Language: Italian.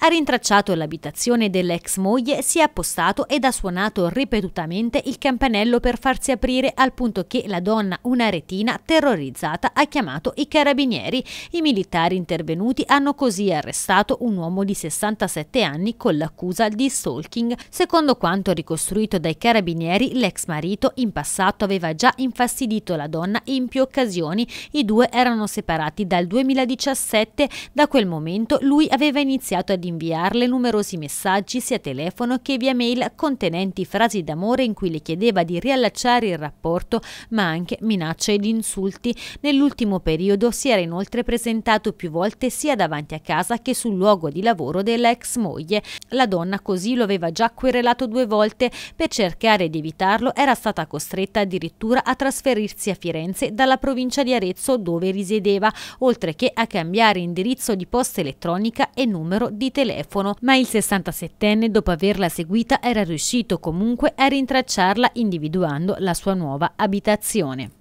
Ha rintracciato l'abitazione dell'ex moglie, si è appostato ed ha suonato ripetutamente il campanello per farsi aprire al punto che la donna, una retina, terrorizzata, ha chiamato i carabinieri. I militari intervenuti hanno così arrestato un uomo di 67 anni con l'accusa di stalking. Secondo quanto ricostruito dai carabinieri, l'ex marito in passato aveva già infastidito la donna in più occasioni. I due erano separati dal 2017, da quel momento lui aveva iniziato a inviarle numerosi messaggi sia telefono che via mail contenenti frasi d'amore in cui le chiedeva di riallacciare il rapporto, ma anche minacce ed insulti. Nell'ultimo periodo si era inoltre presentato più volte sia davanti a casa che sul luogo di lavoro della ex moglie. La donna così lo aveva già querelato due volte. Per cercare di evitarlo era stata costretta addirittura a trasferirsi a Firenze dalla provincia di Arezzo dove risiedeva, oltre che a cambiare indirizzo di posta elettronica e numero di telefono telefono, ma il 67enne dopo averla seguita era riuscito comunque a rintracciarla individuando la sua nuova abitazione.